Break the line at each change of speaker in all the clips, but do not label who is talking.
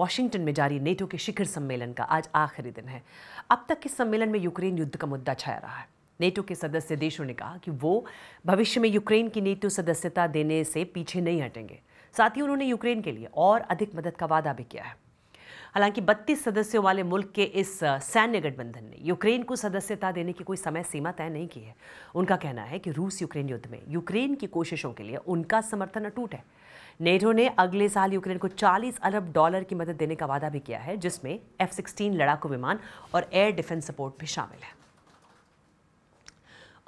Washington में जारी NATO के शिखर सम्मेलन का आज आखिरी दिन है अब तक के सम्मेलन में यूक्रेन युद्ध का मुद्दा छाया रहा है नेटो के सदस्य देशों ने कहा कि वो भविष्य में यूक्रेन की नेटो सदस्यता देने से पीछे नहीं हटेंगे साथ ही उन्होंने यूक्रेन के लिए और अधिक मदद का वादा भी किया है हालांकि 32 सदस्यों वाले मुल्क के इस सैन्य गठबंधन ने यूक्रेन को सदस्यता देने की कोई समय सीमा तय नहीं की है उनका कहना है कि रूस यूक्रेन युद्ध में यूक्रेन की कोशिशों के लिए उनका समर्थन अटूट है नेटो ने अगले साल यूक्रेन को 40 अरब डॉलर की मदद देने का वादा भी किया है जिसमें एफ सिक्सटीन लड़ाकू विमान और एयर डिफेंस सपोर्ट भी शामिल है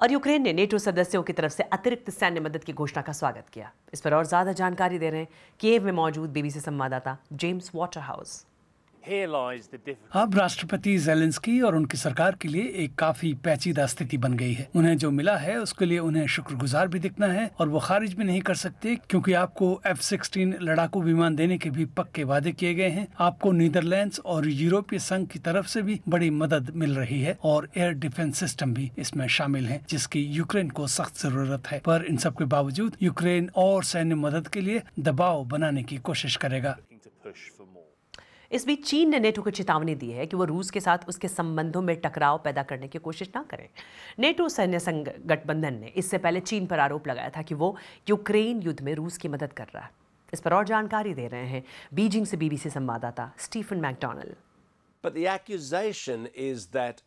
और यूक्रेन ने नेटो सदस्यों की तरफ से अतिरिक्त सैन्य मदद की घोषणा का स्वागत किया इस पर और ज़्यादा जानकारी दे रहे हैं केव में मौजूद बीबीसी संवाददाता जेम्स वाटर हाउस
अब
राष्ट्रपति जेलेंस्की और उनकी सरकार के लिए एक काफी पैचीदा स्थिति बन गई है उन्हें जो मिला है उसके लिए उन्हें शुक्रगुजार भी दिखना है और वो खारिज भी नहीं कर सकते क्योंकि आपको एफ सिक्सटीन लड़ाकू विमान देने के भी पक्के वादे किए गए हैं आपको नीदरलैंड और यूरोपीय संघ की तरफ से भी बड़ी मदद मिल रही है और एयर डिफेंस सिस्टम भी इसमें शामिल है जिसकी यूक्रेन को सख्त जरूरत है पर इन सब के बावजूद यूक्रेन और सैन्य मदद के लिए दबाव बनाने की कोशिश करेगा
इस बीच चीन ने नेटो को चेतावनी दी है कि वो रूस के साथ उसके संबंधों में टकराव पैदा करने की कोशिश ना करें नेटो सैन्य गठबंधन ने इससे पहले चीन पर आरोप लगाया था कि वो यूक्रेन युद्ध में रूस की मदद कर रहा है इस पर और जानकारी दे रहे हैं बीजिंग से बीबीसी संवाददाता Stephen McDonald
But the accusation is that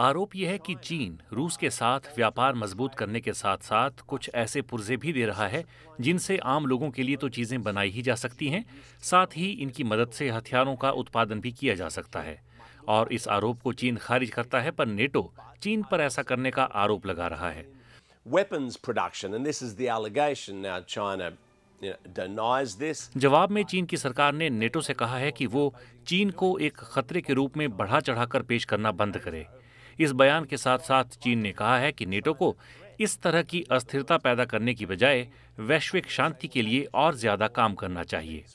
आरोप यह है कि चीन रूस के साथ व्यापार मजबूत करने के साथ साथ कुछ ऐसे पुर्जे भी दे रहा है जिनसे आम लोगों के लिए तो चीज़ें बनाई ही जा सकती हैं साथ ही इनकी मदद से हथियारों का उत्पादन भी किया जा सकता है और इस आरोप को चीन खारिज करता है पर नेटो चीन पर ऐसा करने का आरोप लगा रहा है जवाब में चीन की सरकार ने नेटो से कहा है कि वो चीन को एक खतरे के रूप में बढ़ा चढ़ाकर पेश करना बंद करे इस बयान के साथ साथ चीन ने कहा है कि नेटो को इस तरह की अस्थिरता पैदा करने की बजाय वैश्विक शांति के लिए और ज्यादा काम करना चाहिए